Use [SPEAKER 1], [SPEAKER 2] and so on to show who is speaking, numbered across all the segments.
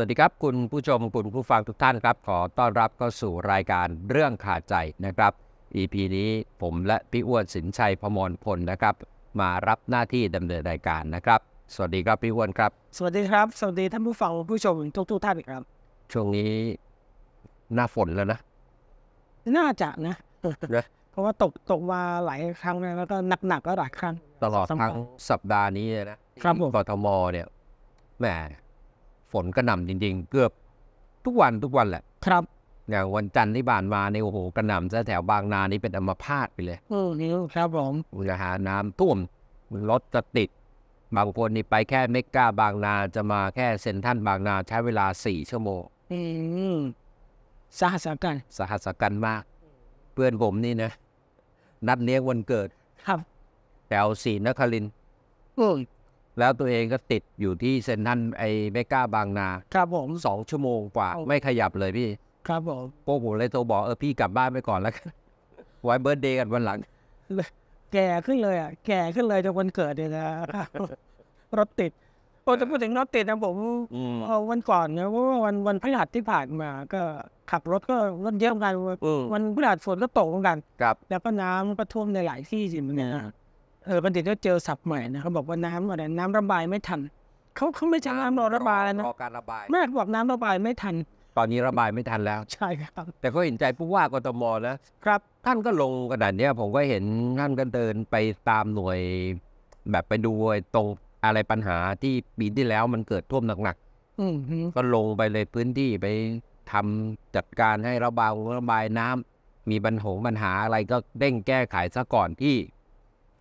[SPEAKER 1] วัสดีครับ คุณผู้ชมคุณผู้ฟังทุกท่านครับ ขอต้อนรับเข้าสู่รายการเรื่องขาดใจนะครับ EP นี้ผมและพี่อ้วนสินชัยพมรพลนะครับ มารับหน้าที่ดำเนินรายการนะครับสวัสดีครับพี่อ
[SPEAKER 2] ้วนครับสวัสดีครับ สวัสดีท่านผู้ฟังผู้ชมทุกทุกท่านครับช่วงนี้หน้าฝนแล้วนะน่าจะนะเพราะว่าตกตกมาหลายครั้งแล้วก็หนักๆก็หลายครั้ง
[SPEAKER 1] ตลอดทั้งสัปดาห์นี้นะครับกทมเนี่ยแหมฝนกระหน่ำจริงๆ เกือบทุกวันทุกวันแหละ ครับอย่างวันจันทร์ที่บานมาในโอ้โหกระหน่ำซะแถวบางนานี่เป็นอัมพาตไปเลยอือนิ้วครับผมอุณหา น้ำท่วม รถจะติดบางคนนี่ไปแค่เมกาบางนาจะมาแค่เซนทันบางนาใช้เวลาสี่ชั่วโมงอืมสหัสากันสหัสกันมากเพื่อนผมนี่นะนัดเลี้ยงวันเกิดครับแถวสีนครินอืมแล้วตัวเองก็ติดอยู่ที่เซนนทันไอเมก้าบางนาครับผมสองชั่วโมงกว่า ไม่ขยับเลยพี่ ครับผมโว้ผมเลยโทรบอกเออพี่กลับบ้านไปก่อนแล้วกันไว้เบิร์ดเดย์กันวันหลัง
[SPEAKER 2] แก่ขึ้นเลยอ่ะ แก่ขึ้นเลยจากวันเกิดเนี่ยนะรถติดโอ้จะพูดถึงรถติดนะผมวันก่อนนะว่ยวันวันพฤหัสที่ผ่านมา ก็ขับรถก็รถเยอะเหมือนกันวันพฤหัสฝนก็ตกเหมือนกันแล้วก็น้ำก็ท่วมในหลายที่สิเหมือนกันเออบัณฑิตก็เจอสับใหม่นะเขาบอกว่าน้ำอะไรน้ำระบายไม่ทันเขาเขาไม่ใช้น้ำรอระบายนะรอการระบายแม่บอกน้ำระบายไม่ทัน ตอนนี้ระบายไม่ทันแล้
[SPEAKER 1] ว ใช่ครับแต่ก็เห็นใจผู้ว่ากทมนะครับ ท่านก็ลงกระดานเนี้ยผมก็เห็นท่านกันเดินไปตามหน่วย แบบไปดูตรงอะไรปัญหาที่ปีที่แล้วมันเกิดท่วมหนักๆก็ลงไปเลยพื้นที่ไปทำจัดการให้ระบายระบายน้ำมีปัญหาปัญหาอะไรก็เด้งแก้ไขซะก่อนที่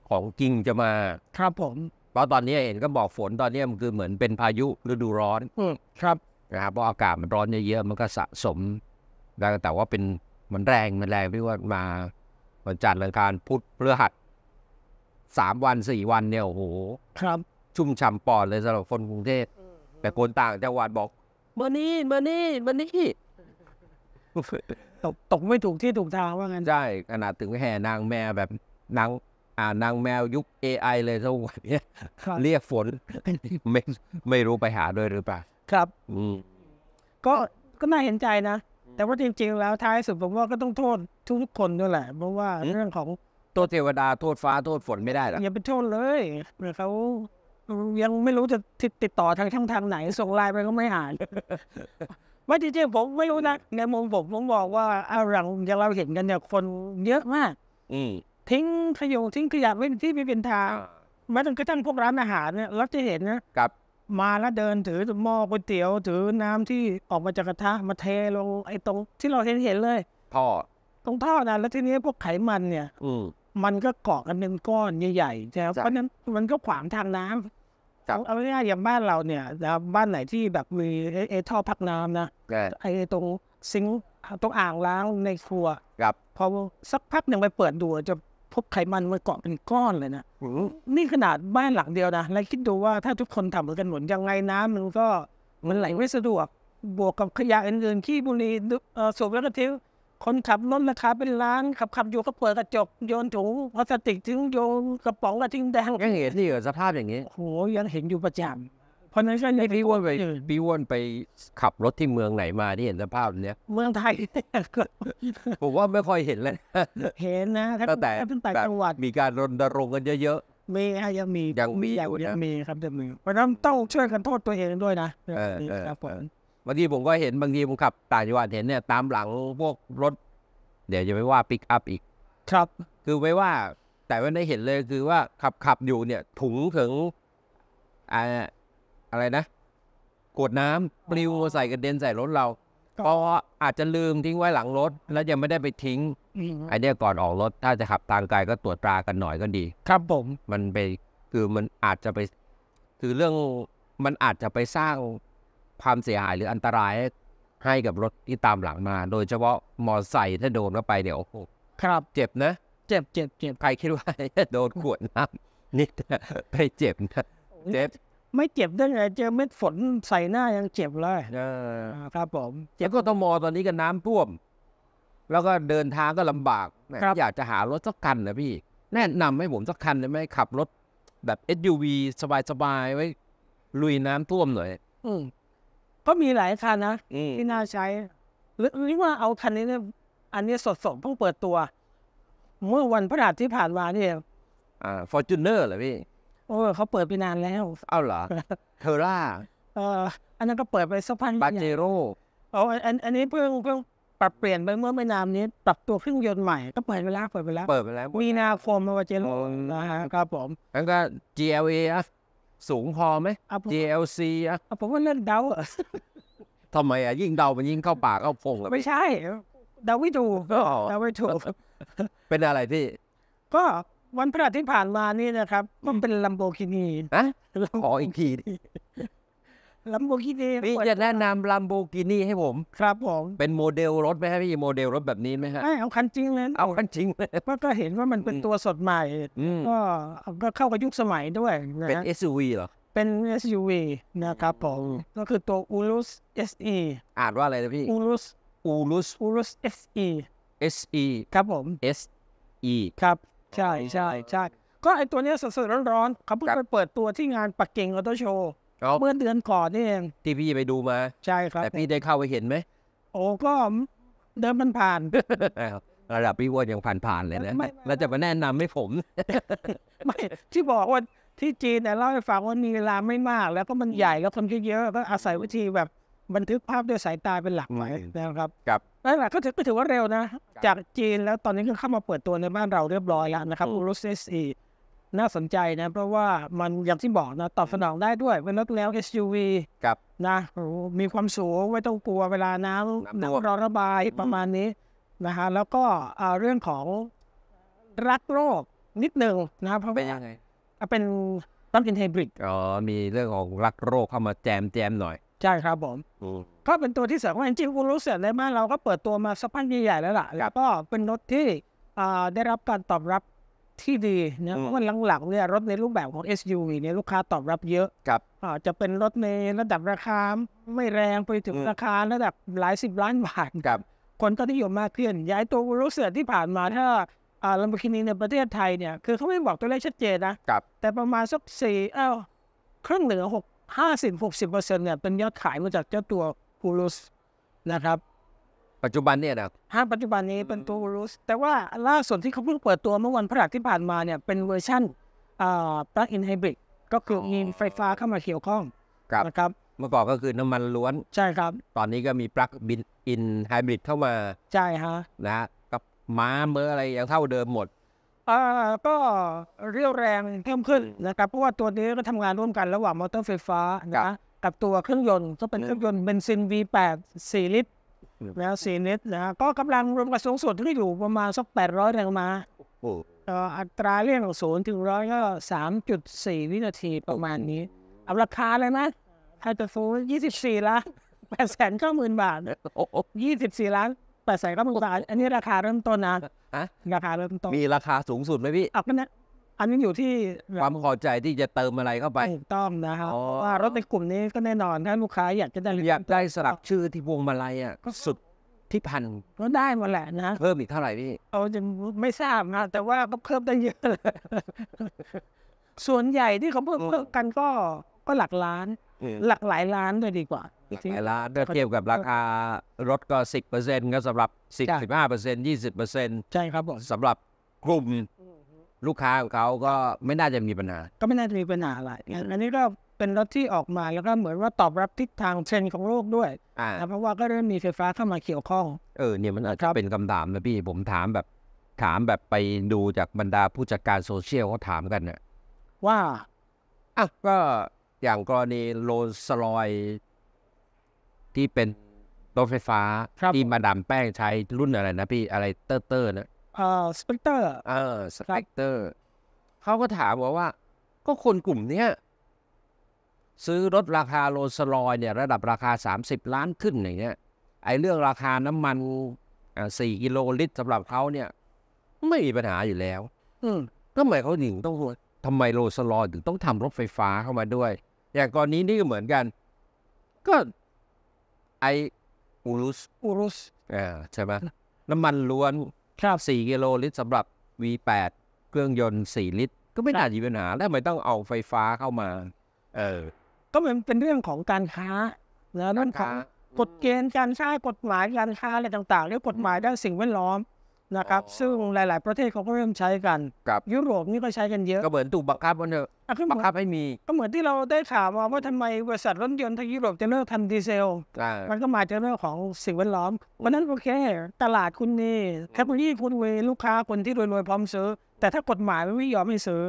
[SPEAKER 1] ของจริงจะมาครับผม เพราะตอนนี้เห็นก็บอกฝนตอนนี้มันคือเหมือนเป็นพายุฤดูร้อนอืครับนะครับเพราะอากาศมันร้อนเยอะๆมันก็สะสมแต่ว่าเป็นมันแรงมันแรงที่ว่ามาวันจันทร์อลงคารพุธเพอหัดสามวันสี่วันเนี่ยโอ้โหครับ ชุ่มฉ่ำปอดเลยสำหรับคนกรุงเทพแต่คนต่างจังหวัดบอกมานี่มานี่มานี่ตกตกไม่ถูกที่ถูกทางว่างั้นใช่ขนาดถึงแห่นางแม่แบบนางอ่านางแมวยุค AI เลยทุกวันเนี้ยเรียกฝนไม่ไม่รู้ไปหาด้วยหรือเปล่า ครับ อืม
[SPEAKER 2] ก็ก็น่าเห็นใจนะ แต่ว่าจริงๆแล้วท้ายสุดผมว่าก็ต้องโทษทุกคนด้วยแหละ เพราะว่าเรื่องของโทษเทวดาโทษฟ้าโทษฝนไม่ได้หรออย่าไปโทษเลยเหีืยนเขายังไม่รู้จะติดติดต่อทางช่องทางไหนส่งไลน์ไปก็ไม่อ่านไม่จริงๆผมไม่รู้นะในมุมผมผมบอกว่าเอาหลังอย่างเราเห็นกันเนี่ยคนเยอะมาก อืทิ้งขยงทิ้งขยะไว้ที่ไม่เป็นทางแม้กระทั่งพวกร้านอาหารเนี่ยเราจะเห็นนะครับมาแล้วเดินถือหม้อก๋วยเตี๋ยวถือน้ำที่ออกมาจากกระทะมาเทลงไอ้ตรง ที่เราเห็นเห็นๆเลยท่อตรงท่อนะแล้วทีนี้พวกไขมันเนี่ย อืมันก็เกาะกันเป็นก้อนใหญ่ๆใช่ไหมเพราะนั้นมันก็ขวางทางน้ำเอาเอาง่ายๆอย่างบ้านเราเนี่ยนะบ้านไหนที่แบบมีไอ้ไอ้ท่อพักน้ำนะไอ้ตรงซิงค์ตรงอ่างล้างในครัวครับพอสักพักหนึ่งไปเปิดดูจะพบไขมันมันเกาะเป็นก้อนเลยนะ นี่ขนาดบ้านหลังเดียวนะ แล้วคิดดูว่าถ้าทุกคนทำเหมือนกันหมดยังไงน้ำมันก็ มันไหลไม่สะดวก บวกกับขยะอื่นๆขี้บุหรี่สูบแล้วก็ทิ้งคนขับรถราคาเป็นล้านขับขับอยู่ก็เปิดกระจก โยนถุงพลาสติกทิ้งโยนกระป๋องก็ทิ้งแดง ยังเห็นนี่เหรอสภาพอย่างนี้โอ้โหยังเห็นอยู่ประจำ
[SPEAKER 1] เพราะนั้นฉันไม่พี่วนไปพี่อวนไปขับรถที่เมืองไหนมาที่เห็นสภาพเนี้ยเมืองไทย ผมว่าไม่ค่อยเห็นเลยเห็นนะตั้งแต่ตั้งแต่จังหวัดมีการรณรงค์กันเยอะๆมียังมียังมียังม
[SPEAKER 2] ีครับยังมีเพราะนั้นต้องช่วยกันโทษตัวเองด้วยนะครับผม
[SPEAKER 1] บางทีผมก็เห็นบางทีผมขับต่างจังหวัดเห็นเนี่ย ตามหลังพวกรถเดี๋ยวจะไม่ว่าปิกอัพอีก ครับ คือไม่ว่าแต่ว่าได้เห็นเลยคือว่าขับขับอยู่เนี่ยถุงถึงอ่าอะไรนะกวดน้ำปลิวใส่กระเด็นใส่รถเรา ก็อาจจะลืมทิ้งไว้หลังรถ แล้วยังไม่ได้ไปทิ้งไอเดียก่อนออกรถถ้าจะขับทางไกลก็ตรวจตรากันหน่อยก็ดี ครับผม มันไปคือมันอาจจะไป คือเรื่องมันอาจจะไปสร้างความเสียหายหรืออันตรายให้กับรถที่ตามหลังมา โดยเฉพาะมอไซค์ถ้าโดนเข้าไปเดี๋ยวครับ เจ็บนะเจ็บเจ็บเจ็บใครคิดว่าโดนขวดน้ำนิดไปเจ็บนะ
[SPEAKER 2] เจ็บไม่เจ็บได้ไงเจอเม็ดฝนใส่หน้ายังเจ็บเลย เออครับผม เจ็บก็ตมตอนนี้ก็น้
[SPEAKER 1] ำท่วม แล้วก็เดินทางก็ลำบากบอยากจะหารถสักคันนะพี่ แนะนำให้ผมสักคันได้ไหมขับรถแบบ SUV สบาย ๆ ไว้ลุยน้ำท่วมหน่อย
[SPEAKER 2] อืมก็มีหลายคันนะ ที่น่าใช้หรือหรือว่าเอาคันนี้เนี่ยอันนี้สดๆเพิ่งเปิดตัว เมื่อวันพฤหัสที่ผ่านมาเนี่ย
[SPEAKER 1] อ่าฟอร์จูเนอร์เหรอพี่
[SPEAKER 2] โอ้เขาเปิดไปนานแล้ว เอ
[SPEAKER 1] าเหรอเทอ
[SPEAKER 2] ร่าเอออันนั้นก็เปิดไปสักพันปีบาเจโร่ อ๋อ อันอันนี้เพิ่งเพิ่งปรับเปลี่ยนไปเมื่อไม่นานนี้ ปรับตัวเครื่องยนต์ใหม่ ก็เปิดไปแล้วเปิดไปแล้ว เปิดไปแล้วมีนาคมมาเจโร่นะฮะครับผม แล้วก็ GLA สูงพอไหม
[SPEAKER 1] GLC อ่ะ ผมว่าเรื่องเดาทำไมอ่ะยิ่งเดามันยิ่งเข้าปากเข้าฟงเลยไม่ใช่
[SPEAKER 2] เดาไม่ถูกเดาไม่ถูกเป็นอะไรที่ ก็วันพฤหัสที่ผ่านมานี่นะครับ มันเป็นลัมโบกินีนะขออีกทีลัมโบกินีพี่จะแนะนำลัมโบกินีให้ผม ครับผม เป็นโมเดลรถไหมครับพี่โมเดลรถแบบนี้ไหมครม่เอาคันจริงเลย เอาคันจริงเลยก็เห็นว่ามันเป็นตัวสดใหม่ก็ก็เข้ากับยุคสมัยด้วยนะ เป็น SUV เหรอ เป็น SUV นะครับผมก็คือตัว Urus SE อ่านว่าอะไรนะพี่ Urus Urus Urus SE SE ครับผม SE ครับใช่ใช่ใช่ ก็ไอตัวเนี้ยสดๆร้อนๆเขาเพิ่งไปเปิดตัวที่งานปักกิ่งออโตโชว์เมื่อเดือนก่อนนี่เอง
[SPEAKER 1] ที่พี่ไปดูมาใช่ครับแต่
[SPEAKER 2] พี่ได้เข้าไปเห็นไหม โอ้ก็
[SPEAKER 1] เดิมมันผ่านระดับพี่อ้วยังผ่านๆเลยนะ แล้วจะมาแนะนำให้ผม
[SPEAKER 2] ไม่ที่บอกว่าที่จีนเนี่ยเล่าให้ฟังว่ามีเวลาไม่มาก แล้วก็มันใหญ่แล้วคนก็เยอะก็อาศัยวิธีแบบบันทึกภาพด้วยสายตาเป็นหลักไหมนะครับ ครับ นั่นแหละก็ถือก็ถือว่าเร็วนะ จากจีนแล้วตอนนี้ก็เข้ามาเปิดตัวในบ้านเราเรียบร้อยแล้วนะครับอูรุสเซสีน่าสนใจนะ เพราะว่ามันอย่างที่บอกนะ ตอบสนองได้ด้วยเป็นรถแล้ว SUV ครับนะ มีความสูงไม่ต้องกลัวเวลาน้ำน้ำรอระบายประมาณนี้นะฮะแล้วก็เรื่องของรักโลกนิดหนึ่งนะเพราะเป็นยังไงเป็น
[SPEAKER 1] ต้อนเทอนไฮบริดอ๋อมีเรื่องของรักโรคเข้ามาแจมแจมหน่อยใ
[SPEAKER 2] ช่ครับผมก็เป็นตัวที่เสริมว่าจริงๆอูรุเสร็เลยมากเราก็เปิดตัวมาสักพักใหญ่ๆแล้วล่ะ แล้วก็เป็นรถที่ได้รับการตอบรับที่ดีนะเพราะว่าหลังๆเนี่ยรถในรูปแบบของ SUV เนี่ยลูกค้าตอบรับเยอะครับจะเป็นรถในระดับราคาไม่แรงไปถึงราคาระดับหลายสิบล้านบาทครับคนก็นิยมมากขึ้นย้ายตัวอู้เสร็ที่ผ่านมาถ้าอ่าลัมโบกินีในประเทศไทยเนี่ยคือเขาไม่บอกตัวเลขชัดเจนนะครับแต่ประมาณสักสี่เอ้าครึ่งเหนือหก50-60%เนี่ยเป็นยอดขายมาจากเจ้าตัวฮูลุสนะครับ ปัจจุบันเนี่ยนะห้าปัจจุบันนี้เป็นตัวฮูลุสแต่ว่าล่าสุดที่เขาเพิ่งเปิดตัวเมื่อวันพฤหัสที่ผ่านมาเนี่ยเป็นเวอร์ชันอ่าปลั๊กอินไฮบริดก็คือมีไฟฟ้าเข้ามาเกี่ยวข้อง
[SPEAKER 1] นะครับเมื่อก่อนก็คือน้ำมันล้วนใช่ครับ ตอนนี้ก็มีปลั๊กบินอินไฮบริดเข้ามา ใช่ฮะนะกับม้าเมื่ออะไรยังเท่าเดิมหมด
[SPEAKER 2] อ่าก็เรียวแรงเพิ่มขึ้นนะครับเพราะว่าตัวนี้ก็ทำงานร่วมกันระหว่างมอเตอร์ไฟฟ้านะกับตัวเครื่องยนต์ก็เป็นเครื่องยนต์เบนซิน V8 4 ลิตรนะสี่4ลิตรนะก็กำลังรวมกันสูงสุดที่อยู่ประมาณสัก 800แรงม้าออัตราเร่งศูนย์ถึงร้อยก็สสามจุดี่วินาทีประมาณนี้ เอาราคาเลยนะไฮเปอร์ฟูี่ล้านเก้าหมื่นบาทยี่บสี่ล้านปต่ใส่ก็มึงนะาษอันนี้ราคาเริ่มต้นนะฮะราคาเริ่มต้นมี
[SPEAKER 1] ราคาสูงสุดไหมพี่อ่ะก็นะอันนี้อยู่ที่ความพอใจที่จะเติมอะไรเข้าไปถูกต้องนะครับว่ารถในกลุ
[SPEAKER 2] ่มนี้ก็แน่นอนถ้าลูกค้าอยากจะได้อยากได้สลักชื่อที่พวงมาลัยอ่ะก็สุดที่พันก็ได้มาแหละนะเพิ่มอีกเท่าไหร่พี่เอาจะไม่ทราบนะแต่ว่าก็เพิ่มได้เยอะเลยส่วนใหญ่ที่เขาเพิ่มเพิ่มกันก็ก็หลักล้านหลากหลายร้านเลยดีกว่าห
[SPEAKER 1] ลากหลายร้านถ้าเทียบกับราคารถก็สิบเปอร์เซ็นต์ก็สำหรับสิบสิบห้าเปอร์เซ็นต์ยี่สิบเปอร์เซ็นต์ใช่ครับผมสำหรับกลุ่มลูกค้าของเขาก็ไม่น่าจะมีปัญหา
[SPEAKER 2] ก็ไม่น่าจะมีปัญหาอะไรอันนี้ก็เป็นรถที่ออกมาแล้วก็เหมือนว่าตอบรับทิศทางเทรนด์ของโลกด้วยอ่าเพราะว่าก็เริ่มมีไฟฟ้าเข้ามาเกี่ยวข้อง
[SPEAKER 1] เออเนี่ยมันอาจจะเป็นคำถามนะพี่ผมถามแบบถามแบบไปดูจากบรรดาผู้จัดการโซเชียลเขาถามกันเนี่ยว่าอ่ะก็อย่างกรณีโรลสลอย ที่เป็น รถไฟฟ้า ที่มาดามแป้งใช้รุ่นอะไรนะพี่อะไรเตอร์เตอร์นะอ่าสเปกเตอร์เ่าสเปกเตอร์เขาก็ถามว่าว่า ก็คนกลุ่มเนี้ยซื้อรถราคาโรลสลอยเนี่ยระดับราคา 30 ล้านขึ้นอย่างเงี้ยไอเรื่องราคาน้ำมันสี่กิโลลิตรสำหรับเขาเนี่ย ไม่มีปัญหาอยู่แล้ว อืมทำไมเขาถึงต้องทำไมโรลสลอยถึงต้องทำรถไฟฟ้าเข้ามาด้วยอย่างกรณีนี้ก็เหมือนกันก็ไออูรุสอูรุสอ่าใช่ไหมน้ำมันล้วนครับ4กิโลลิตรสำหรับ V8 เครื่องยนต์4ลิตร ก็ไม่น่าจะมีปัญหาแล้วทำไมต้องเอาไฟฟ้าเข้ามา เออก็มันเป็น
[SPEAKER 2] เรื่องของการค้าแล้วนั่นค่ะกฎเกณฑ์การใช้กฎหมายการค้าอะไรต่างๆเรื่องกฎหมายด้านสิ่งแวดล้อมนะครับซึ่งหลาย ๆ ประเทศเขาก็เริ่มใช้กันกับยุโรปนี่ก็ใช้กันเยอะก็เหมือนถูกบังคับวันเถอะบังคับให้มี ก็เหมือนที่เราได้ข่าวมาว่าทำไมบริษัทรถยนต์ทางยุโรปจะเลิกทำดีเซลมันก็มาจากเรื่องของสิ่งแวดล้อม วันนั้นโอเคตลาดคุณมี่ทคโนโลยีคุณเวลูกค้าคนที่รวยๆ พร้อมซื้อ แต่ถ้ากฎหมายไม่ยอมให้ซื้อ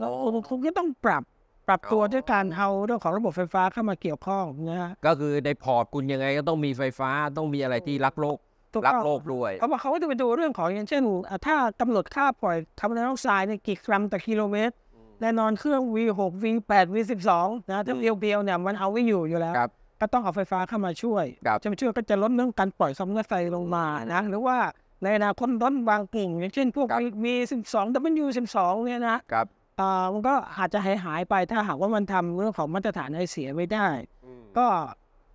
[SPEAKER 2] เราคุณก็ต้องปรับปรับตัวด้วยการเอาเรื่องของระบบไฟฟ้าเข้ามาเกี่ยวข้องนะฮะ
[SPEAKER 1] ก็คือในพอร์ตคุณยังไงก็ต้องมีไฟฟ้าต้องมีอะไรที่รักโลก
[SPEAKER 2] รักโลกด้วยเขาบอกเขาก็จะไปดูเรื่องของอย่างเช่น ถ้ากำหนดค่าปล่อยคาร์บอนไดออกไซด์ในกิโกี่กรัมต่อกิโลเมตรแน่นอนเครื่อง V6 V8 V12 นะถ้าเบียวเนี่ย มันเอาไว้อยู่อยู่แล้ว ก็ต้องเอาไฟฟ้าเข้ามาช่วยจะมาช่วยก็จะลดเรื่องการปล่อยซัมเมอร์ไซลงมานะหรือว่าในอนาคต้นบางกลุ่มอย่างเช่น พวก V12 W12 เนี่ยนะมันก็อาจจะหายหายไปถ้าหากว่ามันทำเรื่องของมาตรฐานไอเสียไม่ได้ ก็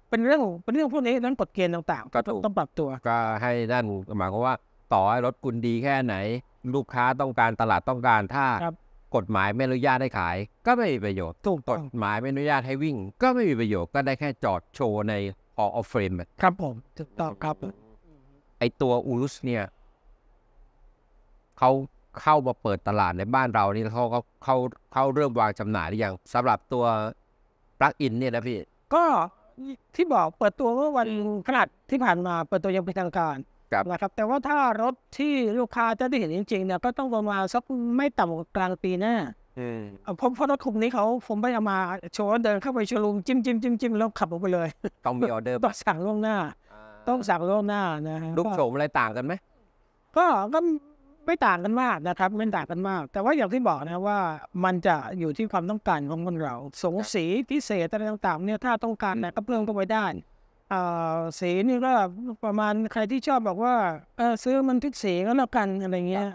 [SPEAKER 2] เป็นเรื่องเป็นเรื่องพวกนี้นั้นกฎเกณฑ์ต่างๆก็ต้องปรับตัวก
[SPEAKER 1] ็ให้ด้านหมายความว่าต่อให้รถคุณดีแค่ไหน ลูกค้าต้องการตลาดต้องการถ้ากฎหมายไม่อนุญาตให้ขาย ก็ไม่มีประโยชน์ถูกกฎหมายไม่อนุญาตให้วิ่ง ก็ไม่มีประโยชน์ก็ได้แค่จอดโชว์ในออฟเฟรมครับผมถูกต้องครับไอตัวอูรุสเนี่ยเขาเข้ามาเปิดตลาดในบ้านเรานี่แเขาเขาเขาเริ่มวางจำหน่ายหรือยังสำหรับตัวปลั๊กอิน เนี่ยนะพี่
[SPEAKER 2] ก็ที่บอกเปิดตัวเมื่อวันขนาดที่ผ่านมาเปิดตัวยังเป็นทางการนะครับ แต่ว่าถ้ารถที่ลูกค้าจะได้เห็นจริง ๆ เนี่ยก็ต้องประมาณสักไม่ต่ำกว่ากลางปีหน้าเพราะเพราะรถคุมนี้เขาผมไปเอามาโชว์เดินเข้าไปโชว์รมจิ้มจิ้มจิ้มจิ้มแล้วขับออกไปเลยต้องมีออเดอร์ต้องสั่งล่วงหน้า ต้องสั่งล่วงหน้านะฮะรูกโฉมอะไรต่างกันไหมก็ก็ไม่ต่างกันมากนะครับไม่ต่างกันมาก แต่ว่าอย่างที่บอกนะว่ามันจะอยู่ที่ความต้องการของคนเรา สงสีพิเศษอะไรต่างๆ เนี่ยถ้าต้องการนะก็เพิ่มเข้าไปได้สีนี่ก็ประมาณใครที่ชอบบอกว่า เออซื้อมันทุกสีก็แล้วกันอะไรเงี้ย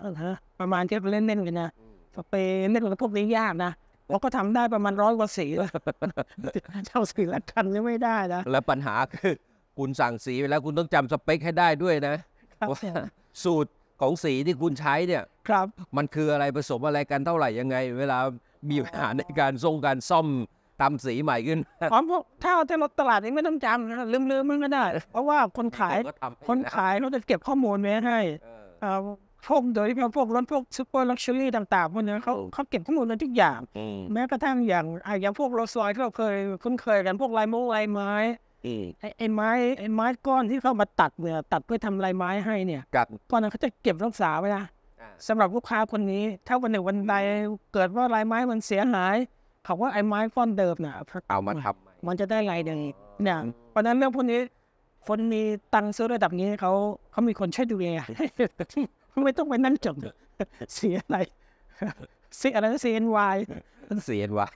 [SPEAKER 2] ประมาณที่เล่นเล่นกันนะสเปเล่นกับพวกนี้ยากนะเราก็ทำได้ประมาณร้อยกว่าสีเจ้าสีละกันนี่ไม่ได้นะ
[SPEAKER 1] และปัญหาคือ คุณสั่งสีไปแล้วคุณต้องจำสเปคให้ได้ด้วยนะสูตรของสีที่คุณใช้เนี่ยครับมันคืออะไรผสมอะไรกันเท่าไหร่ยังไง เวลามีปัญหาในการทรงการซ่อมทำสีใหม่ขึ้น
[SPEAKER 2] อ๋อถ้าเอาแต่รถตลาดเองไม่ต้องจำลืมๆมันก็ได้ เพราะว่าคนขายคนขายเขาจะเก็บข้อมูลไว้ให้พวกโดยเฉพาะพวกรถพวกซูเปอร์ลักชัวรี่ต่างๆพวกนี้เขาเขาเก็บข้อมูลในทุกอย่าง แม้กระทั่งอย่าง อย่างพวกโรถสอยที่เราเคยคุ้นเคยกันพวกลายมุกลายไม้ไอ้ไม้ไอ้ไม้ก้อนที่เข้ามาตัดเนี่ยตัดเพื่อทำลายไม้ให้เนี่ยก้อนนั้นเขาจะเก็บรักษาไว้นะสำหรับลูกค้าคนนี้ ถ้าวันหนึ่งวันใดเกิดว่าลายไม้มันเสียหายเขาว่าไอ้ไม้ก้อนเดิมน่ะเอามาทำมันจะได้ลายเดิมเนี่ยเพราะนั้นเรื่องพวกนี้คนมีตังค์ซื้อระดับนี้เขาเขามีคนช่วยดูแลไม่ต้องไปนั่นจบเสียอะไรเสียอะไรเสียนวายเสียนวาย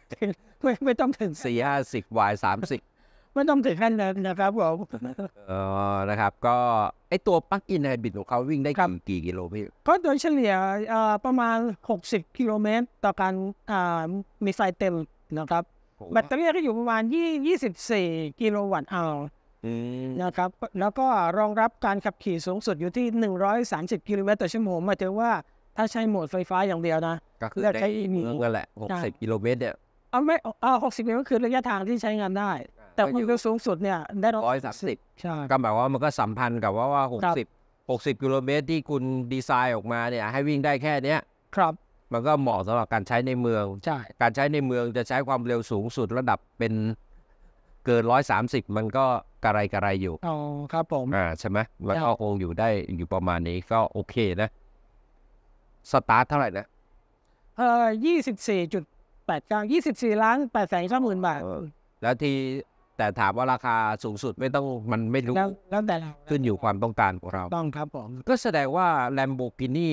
[SPEAKER 2] ไม่ไม่ต้องถึงสี่ห้าสิบวายสามสิบไม่ต้องถึงขั้นนั้นนะครับผม
[SPEAKER 1] เออนะครับ ก็ไอตัวปักกินไฮบริดของเขาวิ่งได้กี่กี่กิโลพี่
[SPEAKER 2] ก็โดยเฉลี่ยประมาณ 60กิโลเมตรต่อการมีไฟเต็มนะครับแบตเตอรี่ก็อยู่ประมาณ24กิโลวัตต์เอานะครับ แล้วก็รองรับการขับขี่สูงสุดอยู่ที่ 130กิโลเมตรต่อชั่วโมงหมายถึงว่าถ้าใช้โหมดไฟฟ้าอย่างเดียวนะ
[SPEAKER 1] ก็คือได้เมืองกันแหละ60กิโลเมตรเนี่ย
[SPEAKER 2] เอาไม่เอา60กิโลก็คือระยะทางที่ใช้งานได้แต่ความเร็วสูงสุดเนี่ยได้ร้อยสามสิบใช่
[SPEAKER 1] ก็หมายว่ามันก็สัมพันธ์กับว่าว่าหกสิบหกสิบกิโลเมตรที่คุณดีไซน์ออกมาเนี่ยให้วิ่งได้แค่เนี้ย ครับ มันก็เหมาะสำหรับการใช้ในเมืองใช่การใช้ในเมืองจะใช้ความเร็วสูงสุดระดับเป็นเกินร้อยสามสิบมันก็กระไรกระไรอยู่อ๋อครับผม อ่าใช่ไหมมันก็คงอยู่ได้อยู่ประมาณนี้ก็โอเคนะสตาร์ทเท่าไหร่นะ
[SPEAKER 2] เอ่อยี่สิบสี่จุดแปดเก้ายี่สิบสี่ล้านแปดแสนสา้าหมื่นบาท
[SPEAKER 1] แล้วที่แต่ถามว่าราคาสูงสุดไม่ต้องมันไม่รู้แล้วแต่เราขึ้นอยู่ความต้องการของเราต้องครับผมก็แสดงว่า Lamborghini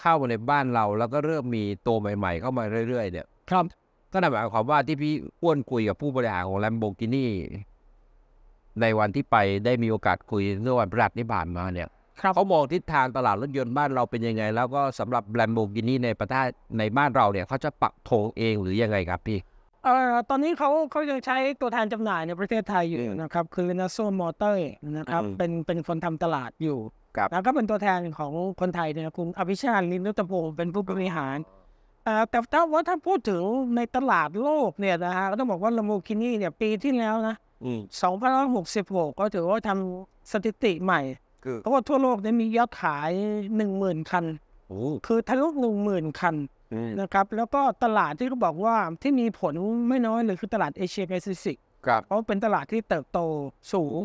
[SPEAKER 1] เข้ามาในบ้านเรา แล้วก็เริ่มมีตัวใหม่ๆเข้ามาเรื่อย ๆ เนี่ยครับก็นั่นหมายความว่าที่พี่อ้วนคุยกับผู้บริหารของ Lamborghini ในวันที่ไปได้มีโอกาสคุยเมื่อวันพฤหัสที่ผ่านมาเนี่ยเขามองทิศทางตลาดรถยนต์บ้านเราเป็นยังไง แล้วก็สำหรับแลมโบกินี่ในประเทศในบ้านเราเนี่ยเขาจะปักธงเองหรือยังไงครับพี่
[SPEAKER 2] เอ่อตอนนี้เขาเขายังใช้ตัวแทนจำหน่ายในประเทศไทยอยู่นะครับคือนัสโซมอเตอร์นะครับเป็นเป็นคนทำตลาดอยู่แล้วก็เป็นตัวแทนของคนไทยนะคุณอภิชาติลินนุตพงศ์เป็นผู้บริหาร แต่ถ้าว่าถ้าพูดถึงในตลาดโลกเนี่ยนะฮะก็ต้องบอกว่าลาโมกินี่เนี่ยปีที่แล้วนะ2066ันหกก็ถือว่าทำสถิติใหม่เพราะว่าทั่วโลกเนี่ยมียอดขายหนึ่งหมื่นคันคือทะลุหนึ่งหมื่นคันนะครับแล้วก็ตลาดที่เขาบอกว่าที่มีผลไม่น้อยเลยคือตลาดเอเชียแปซิฟิกเพราะเป็นตลาดที่เติบโตสูง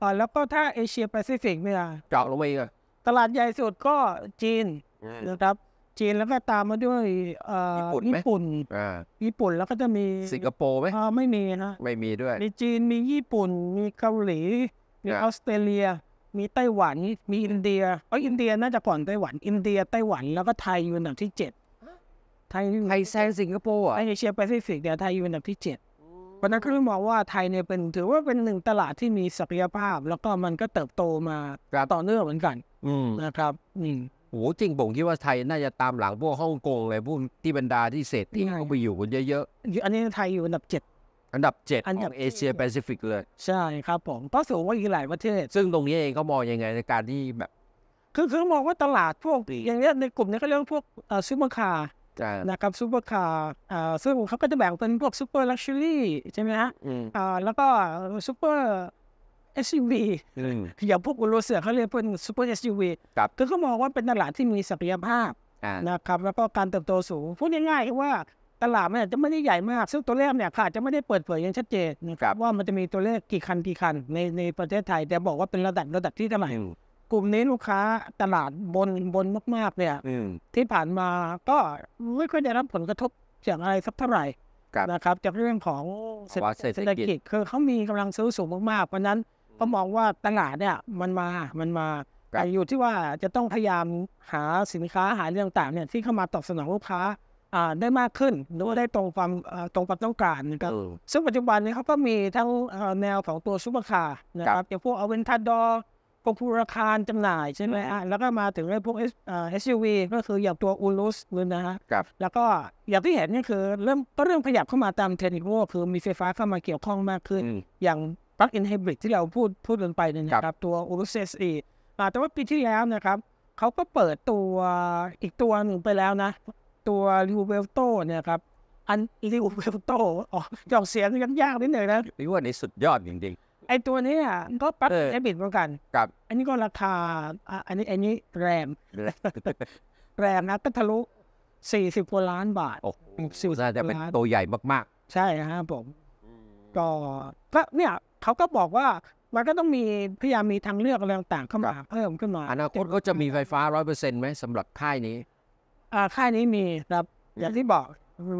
[SPEAKER 2] อ่าแล้วก็ถ้าเอเชียแปซิฟิกเนี่ยเจาะลงไปอีกตลาดใหญ่สุดก็จีนนะครับจีนแล้วก็ตามมาด้วยญี่ปุ่นญี่ปุ่นแล้วก็จะมีสิงคโปร์ไหมไม่มีนะไม่มีด้วยมีจีนมีญี่ปุ่นมีเกาหลี มีออสเตรเลียมีไต้หวันมีอินเดียเอออินเดียน่าจะก่อนไต้หวันอินเดียไต้หวันแล้วก็ไทยอยู่อันดับที่เจ็ดไทยไทยแซงสิงคโปร์อ่ะเอเชียแปซิฟิกเนี่ยไทยอยู่อันดับที่เจ็ดวันนั้นก็เลยมองว่าไทยเนี่ยเป็นถือว่าเป็นหนึ่งตลาดที่มีศักยภาพ แล้วก็มันก็เติบโตมาต่อเนื่องเหมือนกันนะครับอืมโอ้จริงผมคิดว่าไทยน่าจะตามหลังพวกฮ่องกงเลยพ
[SPEAKER 1] วกที่บรรดาที่เศรษฐีเขาไปอยู่กันเยอะๆ อันนี้ไทยอยู่อันดับเจ็ดอันดับเจ็ดของเอเชียแปซิฟิกเลย ใช่ครับผมก็สูงว่าอีกหลายประเทศ ซึ่งตรงนี้เองเขามองยังไงในการท
[SPEAKER 2] ี่แบบ คือคือมองว่าตลาดพวกอย่างเงี้ยในกลุ่มนี้ก็เรื่องพวกซูเปอร์คาร์นะครับซูเปอร์คาร์ซึ่งเขาก็จะแบ่งเป็นพวกซูเปอร์ลักชัวรี่ใช่ไหมฮะแล้วก็ซูเปอร์เอสยูวีอย่างพวกอุลโรเซียเขาเรียกเป็นซูเปอร์เอสยูวีคือเขามองว่าเป็นตลาดที่มีศักยภาพนะครับ แล้วก็การเติบโตสูงพูดง่ายๆ ว่าตลาดมันจะไม่ได้ใหญ่มาก ซึ่งตัวเลขเนี่ยค่ะจะไม่ได้เปิดเผยอย่างชัดเจนนะครับว่ามันจะมีตัวเลขกี่คันกี่คันในในประเทศไทย แต่บอกว่าเป็นระดับระดับที่เท่าไหร่กลุ่มนี้ลูกค้าตลาดบนบนมากๆเนี่ยที่ผ่านมาก็ไม่ค่อยได้รับผลกระทบจากอะไรสักเท่าไหร่รนะครับจากเรื่องของเศรษฐกิจเศรษฐกิจคือเขามีกำลังซื้อสูงมากๆเพราะนั้นก็มองว่าตลาดเนี่ยมันมามันมาแต่อยู่ที่ว่าจะต้องพยายามหาสินค้าหาเรื่องต่างเนี่ยที่เข้ามาตอบสนองลูกค้าได้มากขึ้น หรือว่าได้ตรงความตรงความต้องการนะครับซึ่งปัจจุบันนี้เขาก็มีทั้งแนวของตัวซุเปอร์คาร์นะครับอย่างพวกอเวนทาดอร์พวกผู้ราคาจำหน่ายใช่ไหมอ่ะแล้วก็มาถึงเรื่องพวกเอสยูวีก็คืออย่างตัวอูรุสเลยนะฮะแล้วก็อย่างที่เห็นนี่คือเริ่มก็เริ่มขยับเข้ามาตามเทรนด์โลกคือมีไฟฟ้าเข้ามาเกี่ยวข้องมากขึ้น อย่างปลั๊กอินไฮบริดที่เราพูดพูดกันไปเนี่ยนะครับตัวอูรุสเอสอีแต่ว่าปีที่แล้วนะครับ เขาก็เปิดตัวอีกตัวหนึ่งไปแล้วนะ ตัวลิวเวลโตเนี่ยครับอันลิวเวลโตออกจอกเสียงยากนิดหนึ่งนะริวเวลนี่สุดยอดจริงๆไอตัวนี้อ่ะก็ปั๊บเอแอบิดเหมือนกันับ อันนี้ก็ราคา อันนี้อันนี้แรม แรมนะก็ทะลุสี่สิบกว่าล้านบาท โอ้โหสิบว่าจะเป็นล้านตัวใหญ่มากๆ ใช่ฮะผมก็ก็เนี่ยเขาก็บอกว่ามันก็ต้องมีพยายามมีทางเลือกอะไรต่างๆเข้ามาเพิ่มขึ้นมาอนาคตก็จะมีไฟฟ้าร้อยเปอร์เซ็นต์ไหมสำหรับค่ายนี้ อ่าค่ายนี้มีครับอย่างที่บอก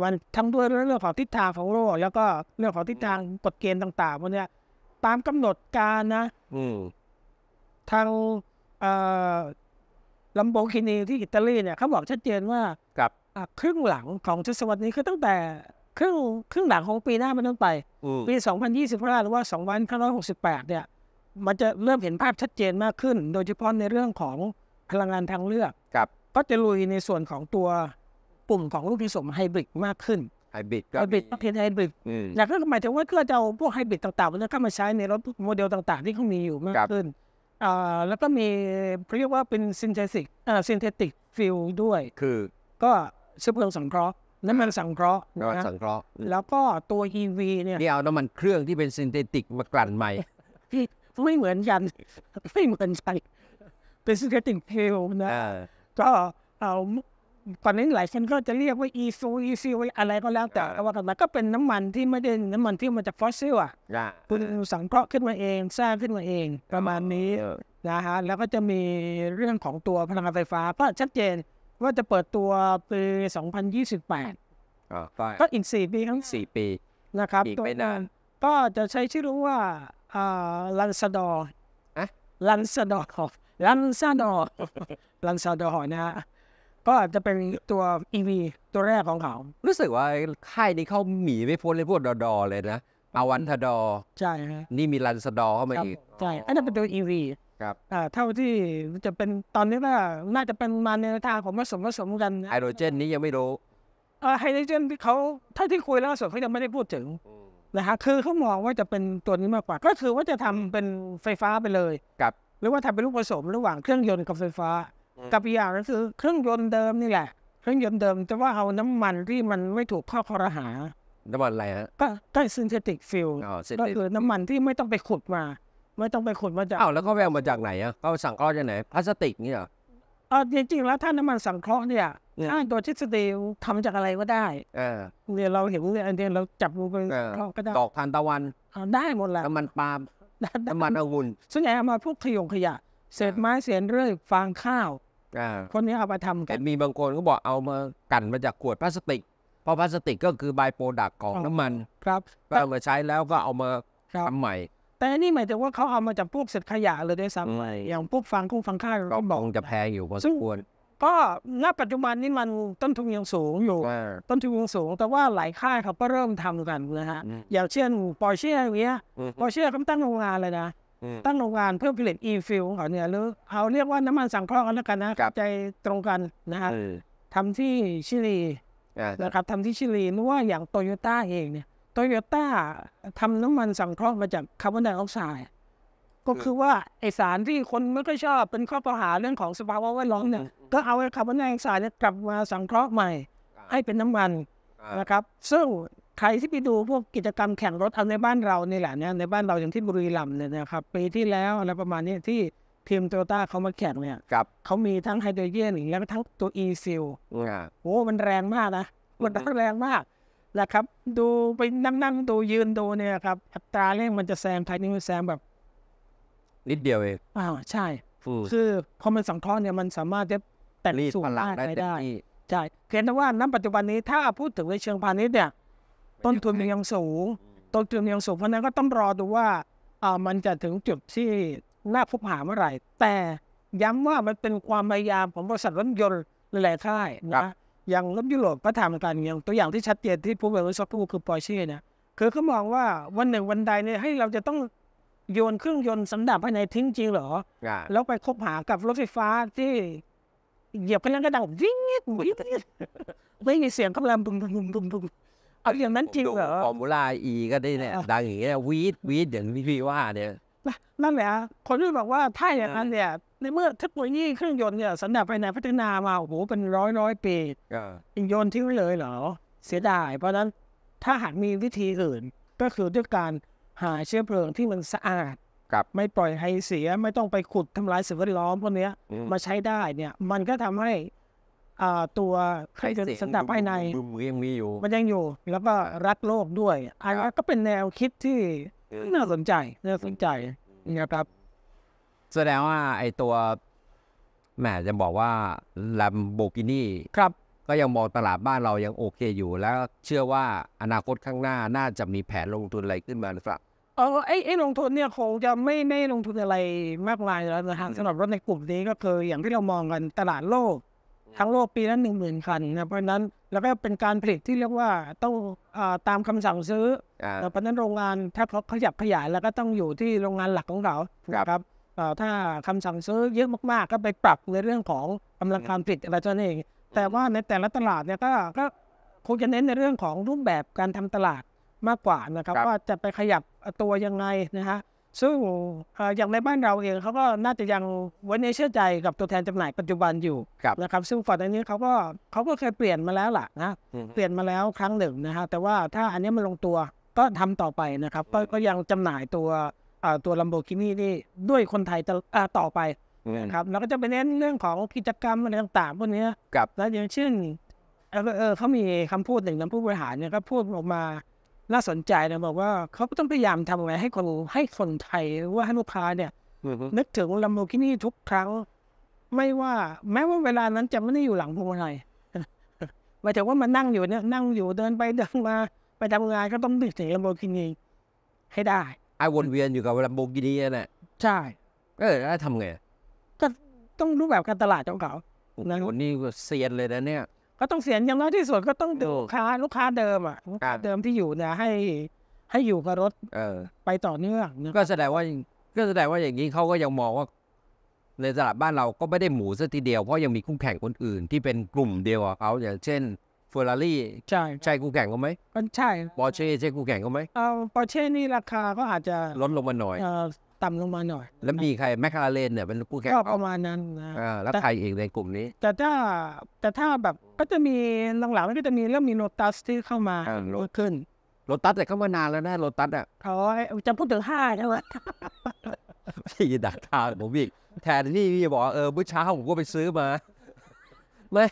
[SPEAKER 2] มันทั้งด้วยเรื่องของทิศทางของโลกแล้วก็เรื่องของทิศทางกฎเกณฑ์ต่างๆพวกเนี้ยตามกำหนดการนะทางลัมโบกินีที่อิตาลีเนี่ยเขาบอกชัดเจนว่าับครึ่งหลังของทศวรรษนี้คือตั้งแต่ ครึ่งครึ่งหลังของปีหน้ามันต้นไป ปี 2025หรือว่า2568เนี่ย มันจะเริ่มเห็นภาพชัดเจนมากขึ้น โดยเฉพาะในเรื่องของพลังงานทางเลือกก็จะลุยในส่วนของตัวปุ่มของลูกผสมไฮบริดมากขึ้นไฮบริดก็ไฮบริดระเภทไฮบริดแล้วก็หมายถึงว่าเพื่อจะเอาพวกไฮบริดต่างๆแล้วก็มาใช้ในรถโมเดลต่าง ๆ ที่เขามีอยู่มากขึ้นแล้วก็มีเรียกว่าเป็นซินเทติกซินเทติกฟิลด้วย คือ ก็เชื้อเพลิงสังเคราะห์ น้ำมันสังเคราะห์นะ สังเคราะห์ แล้วก็ตัว e ีเนี่ยนี่เอาน้ำมันเครื่องที่เป็นซินเทติกมากลั่นใหม่ไม่เหมือนกันไม่เหมือนใชนเป็นซินเทติกฟิลนะ ก็เอาตอนนี้หลายคนก็จะเรียกว่าอีซูอีซีอะไรก็แล้วแต่ว่ากันมาก็เป็นน้ำมันที่ไม่ได้ น้ำมันที่มาจากฟอสซิลอ่ะ คุณสังเคราะห์ขึ้นมาเอง สร้างขึ้นมาเอง ประมาณนี้นะฮะ แล้วก็จะมีเรื่องของตัวพลังงานไฟฟ้า ก็ชัดเจนว่าจะเปิดตัวปี2028ก็อีก4ปีครั้ง 4 ปีนะครับอีกไม่นาน ก็จะใช้ชื่อว่าลันซาดอ์ลันซาดอ์ลันซาดอ์ลันซาดอร์นะฮะก็อาจจะเป็นตัว e ีตัวแรกของเขา
[SPEAKER 1] รู้สึกว่าค่ายนี้เขาหมี ไม่พ้นเลยพวกดอดอเลยนะอาวันทดอ ใช่ฮะนี่มีลันสดอเข้ามาอีก
[SPEAKER 2] ใช่ อันนั้นเป็นตัว e ีครับอ่าเท่าที่จะเป็นตอนนี้ว่าน่าจะเป็นมาในทางของผสมผสมกันไฮโดรเจนนี้ยังไม่รู้ไฮโดรเจนที่เขาถ้าที่คุยล่าสุดเขายังไม่ได้พูดถึงนะฮะ คือเขามองว่าจะเป็นตัวนี้มากกว่า ก็คือว่าจะทำเป็นไฟฟ้าไปเลย ครับ หรือว่าทำเป็นลูกผสมระหว่างเครื่องยนต์กับไฟฟ้ากับอีกอย่างก็คือเครื่องยนต์เดิมนี่แหละ เครื่องยนต์เดิมแต่ว่าเอาน้ำมันที่มันไม่ถูกข้อคอรหา น้ำมันอะไรฮะก็ก้ซินเทติกฟิลก็คือน้ำมันที่ไม่ต้องไปขุดมา ไม่ต้องไปขุดมาจากอ้าวแล้วก็แววมาจากไหนอ่ะเขาสั่งก้อนจากไหนพลาสติกนี่เหรอ๋ออจริงๆแล้วถ้าน้ำมันสังเคราะห์เนี่ยอถ้าตัวทฤษฎีทำจากอะไรก็ได้เออเนี่ยเราเห็นเนี่ยอันเนีเราจับมือไปเคราะห์ก็ได้ดอกทานตะวันได้หมดแล้วน้ำมันปาล์มน้ำมันองุ่นส่วนใหญ่เอามาพวกขยงขยะเศษไม้เศษเรื่อยฟางข้าวคนนี้เอามาทำกันมีบางคนก็บอกเอามากันมาจากข
[SPEAKER 1] วดพลาสติกเพราะพลาสติกก็คือบายโปรดักของน้ำมันครับก็เอามาใช้แล้วก็เอามา
[SPEAKER 2] ทำใหม่ แต่นี่หมายถึงว่าเขาเอามาจากพวกเศษขยะเลยด้วยซ้ำอย่างพวกฟางกุ้ฟางข้าวก็บบอกจะแพงอยู่พอสมควรก็ณปัจจุบันนี้มันต้นทุนยังสูงอยู่ ต้นทุนยังสูง แต่ว่าหลายค่ายเขาก็เริ่มทำกันนะฮะอย่างเช่นปอร์เช่อย่างเงี้ยอปอร์เช่เขาตั้งโรงงานเลยนะตั้งโรงงานเพื่อผลิตอีฟิลของเขาเนี่ยหรือเขาเรียกว่าน้ำมันสังเคราะห์กันแล้วกันนะใจตรงกันนะฮะทำที่ชิลีนะครับทำที่ชิลีหรือว่าอย่างโตโยต้าเองเนี่ยโตโยต้าทำน้ำมันสังเคราะห์มาจากคาร์บอนไดออกไซด์ก็คือว่าไอสารที่คนไม่ค่อยชอบเป็นข้อประหาเรื่องของสภาวะแวดล้อมเนี่ยก็เอาคาร์บอนไดออกไซด์เนี่ยกลับมาสังเคราะห์ใหม่ ให้เป็นน้ำมันนะครับซึ่งใครที่ไปดูพวกกิจกรรมแข่งรถเอาในบ้านเราเนี่แหละเนี่ยในบ้านเราอย่างที่บุรีรัมย์เนี่ยนะครับ ปีที่แล้วอะไรประมาณนี้ที่ทีมโตโยต้าเขามาแข่งเนี่ย ครับเขามีทั้งไฮโดรเจนแล้วก็ทั้งตัวอีซิลโอ้มันแรงมากนะมันแรงมากนะครับ ดูไปนั่งนั่งดูยืนดูเนี่ยครับ อัตราเร่งมันจะแซงไทยนี่มันแซงแบบ นิดเดียวเองอ้าวใช่คือพอมันสังเคราะห์เนี่ยมันสามารถจะแต่งสูงได้ได้ใช่เพียงแต่ว่าณปัจจุบันนี้ถ้าพูดถึงในเชิงพาณิชย์เนี่ยต้นทุนยังสูง ต้นทุนยังสูงเพราะนั้นก็ต้องรอดูว่า อ่า มันจะถึงจุดที่น่าพบหาเมื่อไหร่แต่ย้ำว่ามันเป็นความพยายามของบริษัทรถยนต์หลายๆ ค่ายนะอย่างรถยุโรปก็ทำกันอย่างตัวอย่างที่ชัดเจนที่ผู้บริโภคพูดคือปอยเช่นะคือเขามองว่าวันหนึ่งวันใดเนี่ยให้เราจะต้องโยนเครื่องยนต์สำดับภายในทิ้งจริงเหรอแล้วไปคบหากับรถไฟฟ้าที่เหยียบกันแล้วก็ดังวิ่งวิ่งไม่มีเสียงกำลังบึมบึมบึมบึม
[SPEAKER 1] เอาอย่างนั้นจริงเหรอฟอร์มูลาอีก็ได้เนี่ย ดังอย่างเงี้ยวีดวีดอย่างที่พี่ว่าเนี่ย
[SPEAKER 2] นั่นแหละ คนที่บอกว่าถ้าอย่างนั้นเนี่ย ในเมื่อเทคโนโลยีเครื่องยนต์เนี่ยสันดาปภายในพัฒนามาโอ้โหเป็นร้อยร้อยปีอิงยนต์ทิ้งเลยเหรอ เสียดายเพราะนั้นถ้าหากมีวิธีอื่น ก็คือด้วยการหาเชื้อเพลิงที่มันสะอาดกับไม่ปล่อยให้เสียไม่ต้องไปขุดทำลายสิ่งแวดล้อมพวกนี้มาใช้ได้เนี่ยมันก็ทำให้ตัวใครจะสนับัภายใน
[SPEAKER 1] มยังมีอยู่มัน
[SPEAKER 2] ยังอยู่แล้วก็รักโลกด้วยอันก็เป็นแนวคิดที่น่าสนใจน่าสนใจนะครับ แสดงว่าไอตัว
[SPEAKER 1] แหมจะบอกว่าลัมโบกินี่ครับก็ยังมองตลาดบ้านเรายังโอเคอยู่ แล้วเชื่อว่าอนาคตข้างหน้าน่าจะมีแผนลงทุนอะไรขึ้นมาหรือเปล่า
[SPEAKER 2] เออไอ้ไอ้ลงทุนเนี่ยคงจะไม่ไม่ลงทุนอะไรมากมายแล้วนะฮะสำหรับรถในกลุ่มนี้ก็คืออย่างที่เรามองกันตลาดโลกทั้งโลกปีละหนึ่งหมื่นคันนะเพราะนั้นแล้วก็เป็นการผลิตที่เรียกว่าต้องตามคำสั่งซื้อเพราะนั้นโรงงานถ้าเขาขยับขยายแล้วก็ต้องอยู่ที่โรงงานหลักของเขาครับถ้าคำสั่งซื้อเยอะมาก ๆ ก็ไปปรับในเรื่องของกำลังการผลิตอะไรเจ้าเองแต่ว่าในแต่ละตลาดเนี่ยก็ก็คงจะเน้นในเรื่องของรูปแบบการทำตลาดมากกว่านะครับ ว่าจะไปขยับตัวยังไงนะฮะซึ่งอย่างในบ้านเราเองเขาก็น่าจะยังไว้ในเชื่อใจกับตัวแทนจำหน่ายปัจจุบันอยู่นะครับซึ่งั่อนอันนี้เขาก็เขาก็เคยเปลี่ยนมาแล้วล่ะนะเปลี่ยนมาแล้วครั้งหนึ่งนะฮะแต่ว่าถ้าอันนี้มันลงตัวก็ทำต่อไปนะครับ ก็ยังจำหน่ายตัวตัวลัมโบกินี่นี่ด้วยคนไทยต่อไปนะครับแล้วก็จะไปเน้นเรื่องของกิจกรรมอะไรต่างๆพวกนี้แล้วอย่างเช่นเออเขามีคำพูดหนึ่งคำพูดบริหารเนี่ยก็พูดออกมาน่าสนใจนะบอกว่าเขาก็ต้องพยายามทำอะไรให้คนให้คนไทยหรือว่าให้ลูกค้าเนี่ยนึกถึงลัมโบกินี่ทุกครั้ง ไม่ว่าแม้ว่าเวลานั้นจะไม่ได้อยู่หลังพวงมาลัยหมายถึงว่ามันนั่งอยู่เนี่ยนั่งอยู่เดินไปเดินมา ไปทำงานก็ต้องนึกถึงลัมโบกินี่ให้ได้
[SPEAKER 1] ไอ้วนเวียนอยู่กับลัมโบกินี่นละใช่เออแล้วทำไง
[SPEAKER 2] ก็ต้องรู้แบบการตลาดของเขาคนนี้เซียนเลยนะเนี่ยก็ต้องเสียเงินน้อยที่สุดก็ต้องดูลูกค้าลูกค้าเดิมอ่ะลูกค้าเดิมที่อยู่เนี่ยให้ ให้อยู่กับรถเออไปต่อเนื่อง ก็แสดงว่าก็แสดงว่าอย่างนี้เขาก็ยังมองว่า ในตลาดบ้
[SPEAKER 1] านเราก็ไม่ได้หมูซะทีเดียว เพราะยังมีคู่แข่งคนอื่นที่เป็นกลุ่มเดียวเขาอย่างเช่นเฟอร์รารี่ใช่ใช่คู่แข่งเขาไหมมันใช่ปอร์เช่ใช่คู่แข่งเขาไหมเออปอร์เช่นี่ราคาก็อาจจะลดลงมาหน่อยเอ
[SPEAKER 2] อต่ำลงมาหน่อย
[SPEAKER 1] แล้วมีใครแมคคาเรนเนี่ยเป็นผู้แข่งก็ประมา
[SPEAKER 2] ณนั้นนะแล้วใครอีกในกลุ่มนี้ แต่ถ้าแต่ถ้าแบบก็จะมีหลังๆมันก็จะมีเรื่มมีโลตัสที่เข้ามาลดขึ้นโลตัสแต่เข้ามานานแล้วนะโลตัสอ่ะเขาจะพูดถึงห้าใช่ไหม
[SPEAKER 1] พี่ดักทางผมอีกแทนที่พี่บอกเออเมื่อเช้าผมก็ไปซื้อมา
[SPEAKER 2] ไม่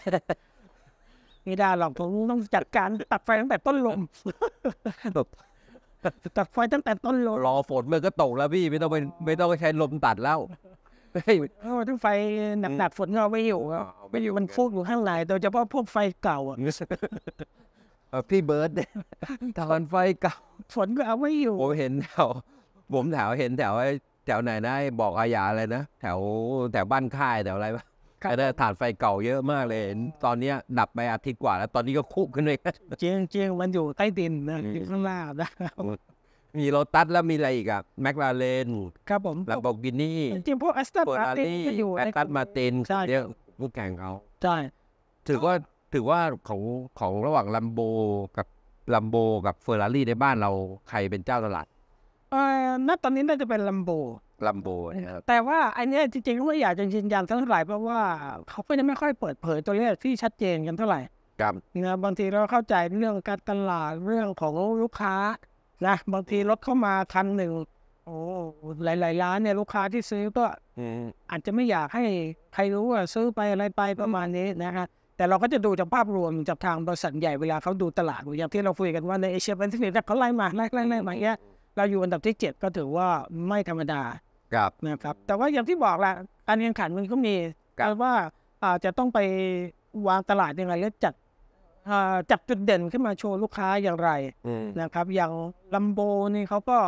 [SPEAKER 2] ไม่ได้หรอกผมต้องจัดการตัดไฟตั้งแต่ต้นลมตัดไฟตั้งแต่ต้น
[SPEAKER 1] เลยรอฝนมันก็ตกแล้วพี่ไม่ต้องไปไม่ต้องไปใช้ลมตัดแล้วเออทั้งไฟ
[SPEAKER 2] หนักหนักฝนก็ไม่อยู่ไม่อยู่มันฟุ้งอยู่ข้างในโดยเฉพาะพวกไฟเก่าอ่ะพี่เบิร์ดเนี่ยตอนไฟเก่า ฝนก็เอาไม่อยู่ผมเห็นแถ
[SPEAKER 1] วผมแถวเห็นแถวไอ้แถวไหนนะบอกอาญาอะไรนะแถวแถวบ้านค่ายแถวอะไรปะก็ได้ฐานไฟเก่าเยอะมากเลย ตอนนี้ดับไปอาทิตย์กว่าแล้ว ตอนนี้ก็คุกขึ้นเลยเจียงเจียงมันอยู่ใต้ดินนะอยู่ข้างล่างนะ มีโรตัสแล้วมีอะไรอีกอะแมคลาเรน ครับผมลาโบกินี่ จ
[SPEAKER 2] ริงพวกแอสตันมาตินก็อยู่แอส
[SPEAKER 1] ตันมาตินเยอะลูกแข่งเขา ใช่ ถือว่าถือว่าของของระหว่างลัมโบกับลัมโบกับเฟอร์รารี่ในบ้านเราใครเป็นเจ้าตลาด
[SPEAKER 2] เอ่อณตอนนี้น่าจะเป็นลัมโบ
[SPEAKER 1] ลัมโบนะครับ
[SPEAKER 2] แต่ว่าอันนี้จริงๆก็ไม่อยากจะยืนยันเท่าไหร่เพราะว่าเขาก็ยังไม่ค่อยเปิดเผยตัวเลขที่ชัดเจนกันเท่าไหร่ครับนะบางทีเราเข้าใจเรื่องการตลาดเรื่องของลูกค้านะบางทีรถเข้ามาคันหนึ่งโอ้หลายๆร้านเนี่ยลูกค้าที่ซื้อก็อาจจะไม่อยากให้ใครรู้ว่าซื้อไปอะไรไปประมาณนี้นะครับแต่เราก็จะดูจากภาพรวมจากทางบริษัทใหญ่เวลาเขาดูตลาดอย่างที่เราคุยกันว่าในเอเชียแปซิฟิกเขาไล่มาไล่ไล่ไล่มาเนี้ยเราอยู่อันดับที่ 7 ก็ถือว่าไม่ธรรมดาครับนะครับ แต่ว่าอย่างที่บอกแหละการแข่งขันมันก็มีการว่าอาจจะต้องไปวางตลาดยังไงและจัดจับจุดเด่นขึ้นมาโชว์ลูกค้าอย่างไรนะครับอย่างลัมโบนี่เขาก็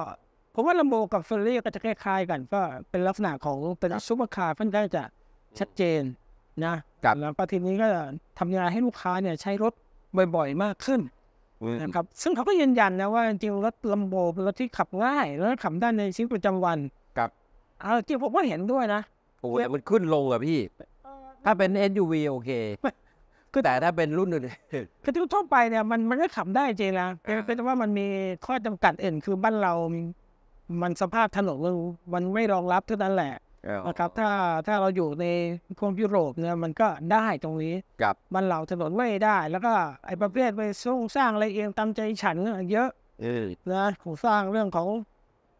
[SPEAKER 2] ผมว่าลัมโบกับเฟอร์รี่ก็จะคล้ายๆกันก็เป็นลักษณะของเป็นซูเปอร์คาร์ค่อนข้างจะชัดเจน นะแล้วก็ทีนี้ก็ทำงานให้ลูกค้าเนี่ยใช้รถบ่อยๆ มากขึ้นนะครับซึ่งเขาก็ยืนยันนะว่าจริงรถลัมโบเป็นรถที่ขับง่าย แลวขับได้ในชีวิตประจำวันเออจริงผมก็เห็นด้วยนะ โอ้ยแต่มันขึ้นลงอะพี่ ถ้าเป็น SUV โอเค คือแต่ถ้าเป็นรุ่น อื่นคือทั่วไปเนี่ยมันมันก็ขับได้จริงนะแต่ว่ามันมีข้อจำกัดอื่น คือบ้านเรา มันสภาพถนนมันไม่รองรับเท่านั้นแหละนะครับ ถ้าถ้าเราอยู่ในพวกยุโรปเนี่ยมันก็ได้ตรงนี้ ครับ บ้านเราถนนไม่ได้ แล้วก็ไอ้ประเภทไปสร้างสร้างอะไรเองตามใจฉันเนยเยอะเออนะผมสร้างเรื่องของ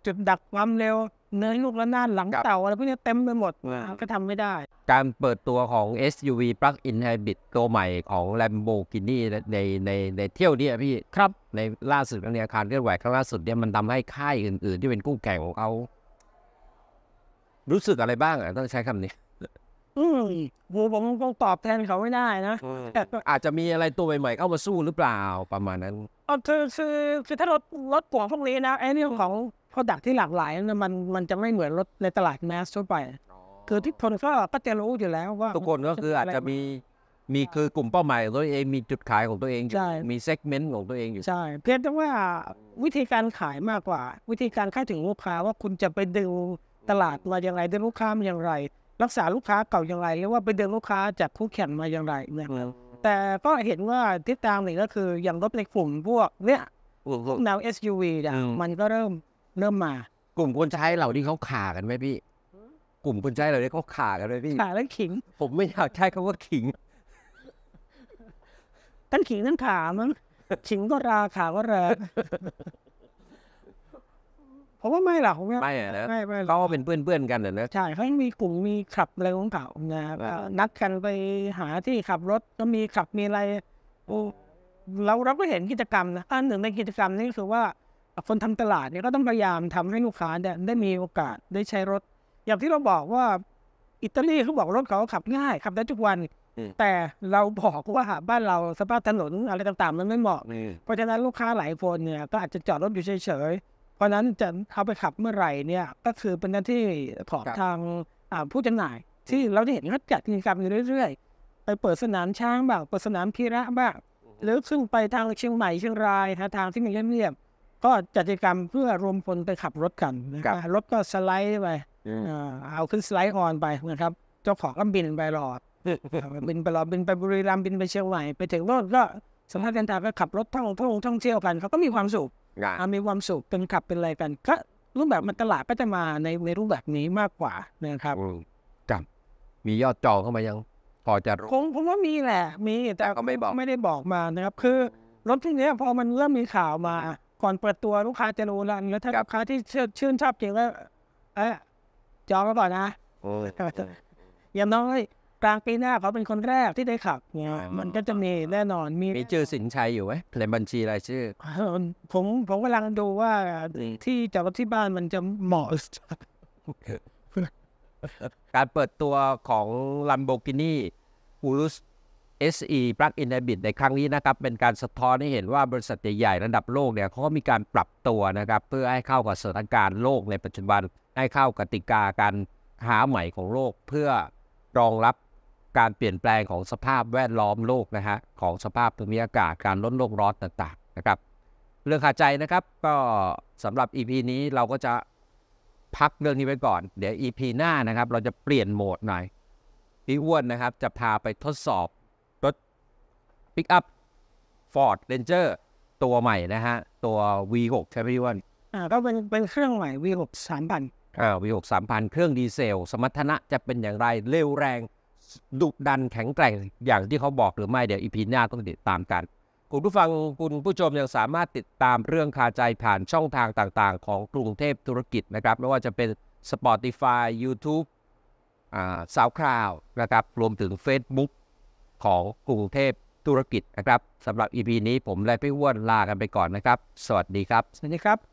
[SPEAKER 2] จุดดักความเร็วเน้อลูกละนาดหลังเต่าอะไรพวกนี้เต็มไปหมด ก็ทำไม่ได้
[SPEAKER 1] การเปิดตัวของ SUV Plug-in Hybrid ตัวใหม่ของ Lamborghini ในในในเที่ยวนี้พี่ครับ ในล่าสุดในอาคารเคลื่อนไหวครั้งล่าสุดเนี่ยมันทำให้ค่ายอื่น ๆ ที่เป็นกู้แข่งของเขารู้สึกอะไรบ้างอ่ะต้องใช้คำนี้
[SPEAKER 2] อืม ผมคงตอบแทนเขาไม่ได้นะ
[SPEAKER 1] อาจจะมีอะไรตัวใหม่ๆเข้ามาสู้หรือเปล่าประมาณนั้น
[SPEAKER 2] อ๋อคือคือคือถ้ารถรถป่วงพวกนี้นะไอ้เรื่องของรารดักที่หลากหลายนะมันมันจะไม่เหมือนรถในตลาดแมสทั่วไป คือทุกคนก็ก็จะรู้อยู่แล้วว่า ทุกคนก็คืออาจจะมี
[SPEAKER 1] มีคือกลุ่มเป้าหมายของตัวเองมีจุดขายของตัวเองอยู
[SPEAKER 2] ่มีเซกเมนต์ของตัวเองอยู่ใช่เพียงแต่ว่าวิธีการขายมากกว่า วิธีการเข้าถึงลูกค้าว่าคุณจะไปดึงตลาดมาอย่างไรดึงลูกค้ามาอย่างไร รักษาลูกค้าเก่าอย่างไรหรือว่าไปดึงลูกค้าจากคู่แข่งมาอย่างไรเนี่ยแต่ก็เห็นว่าทิศทางหนึ่งก็คืออย่างรถในกลุ่มพวกเนี้ยพวกแนว SUV เนี่ยมันก็เริ่มเริ
[SPEAKER 1] ่มมา กลุ่มคนใช้เหล่านี้เขาขากันไหมพี่กลุ่มคนใช้เหล่านี้เขาขากันไหมพี่ขา
[SPEAKER 2] ทั้งขิง ผมไม่อยากใช้คขว่าขิง ทั้งขิงทั้งขามั้งขิงก็ราขาก็ราผมว่าไม่หรอกผมว่าไม่ไม่ไม่เขาเป็นเพื่อนเพื่อนกันเหรอนะ ใช่เขามีกลุ่มมีขับอะไรของเขานะครับนัดกันไปหาที่ขับรถก็มีขับมีอะไร โอ้เราเราก็เห็นกิจกรรมนะ อันหนึ่งในกิจกรรมนี่คือว่าคนทำตลาดเนี่ยก็ต้องพยายามทำให้ลูกค้าเนี่ยได้มีโอกาสได้ใช้รถ อย่างที่เราบอกว่า อิตาลีเขาบอกรถเขาขับง่ายขับได้ทุกวันแต่เราบอกว่าบ้านเราสภาพถนนอะไรต่างๆมันไม่เหมาะเพราะฉะนั้นลูกค้าหลายคนเนี่ยก็อาจจะจอดรถอยู่เฉยๆเพราะนั้นจะเอาไปขับเมื่อไหร่เนี่ยก็คือเป็นหน้าที่ของทางผู้จำหน่าย ที่เราได้เห็นเขาจัดกิจกรรมอยู่เรื่อย ๆไปเปิดสนามช้างบ้างเปิดสนามพีระบ้างหรือขึ้นไปทางเชียงใหม่เชียงรายทางที่มันเงียบๆก็จัดกิจกรรมเพื่อรวมพลไปขับรถกันนะครับรถก็สไลด์ไปเอาขึ้นสไลด์ออนไปนะครับ เจ้าของก็บินไปรอดบินไปรอดบินไปบุรีรัมย์บินไปเชียงใหม่ไปถึงรถ ก็สำนักกันทาก็ขับรถท่องท่องท่องเที่ยวกันเขาก็มีความสุขมีความสุขเป็นขับเป็นอะไรกันก็รูปแบบมันตลาดก็จะมาในในรูปแบบนี้มากกว่า
[SPEAKER 1] นะครับจับมียอดจองเข้ามายังพอจะรู้คง
[SPEAKER 2] ผมว่ามีแหละ มีแต่ก็ไม่บอกไม่ได้บอกมานะครับ คือรถที่นี้พอมันเริ่มมีข่าวมาก่อนเปิดตัวลูกค้าจะรู้แล้วแล้วถ้าลูกค้าที่ชื่นชอบเก่งก็เออจองมาก่อนนะอย่างน้อย กลางปีหน้าเขาเป็นคนแรกที่ได้ขับเนี่ย มันก็จะมีแน่นอน มีมีชื่อสินชัยอยู่ไหมแผนบัญชีรายชื่อ ผมผมกำลังดูว่า ที่จอดรถที่บ้านมันจะเหมาะ
[SPEAKER 1] การเปิดตัวของลัมโบกินี n i ูร u ส SE Plug in Hybrid ในครั้งนี้นะครับ เป็นการสะท้อนให้เห็นว่าบริษัทใหญ่ๆระดับโลกเนี่ยเขาก็มีการปรับตัวนะครับ เพื่อให้เข้ากับสถานการณ์โลกในปัจจุบันให้เข้ากติกาการหาใหม่ของโลก เพื่อรองรับการเปลี่ยนแปลงของสภาพแวดล้อมโลกนะฮะของสภาพภูมิอากาศการลดโลกร้อนต่างๆนะครับเรื่องขาใจนะครับ ก็สำหรับ EP นี้เราก็จะพักเรื่องนี้ไปก่อนเดี๋ยว EP หน้านะครับเราจะเปลี่ยนโหมดหน่อยพี่อ้วนนะครับจะพาไปทดสอบปิกอัพ์ดเรนเจอร์ตัวใหม่นะฮะ ตัว V6 ใช่ไหมพี่วัน
[SPEAKER 2] อ่าก็เป็นเป็นเครื่อ
[SPEAKER 1] งใหม่ V6 สามพันอ่า V6 สามพันเครื่องดีเซลสมรรถนะจะเป็นอย่างไรเร็วแรงดุดันแข็งแกร่งอย่างที่เขาบอกหรือไม่ เดี๋ยวอีพีหน้าต้องติดตามกันคุณผู้ฟัง คุณผู้ชมยังสามารถติดตามเรื่องคาใจผ่านช่องทางต่างๆ ของกรุงเทพธุรกิจนะครับไม่ว่าจะเป็น Spotify YouTube สาวคราวนะครับรวมถึง Facebook ของกรุงเทพธุรกิจนะครับสำหรับ EP นี้ผมและพี่อ้วนลากันไปก่อนนะครับ สวัสดีครับ สวัสดีครับ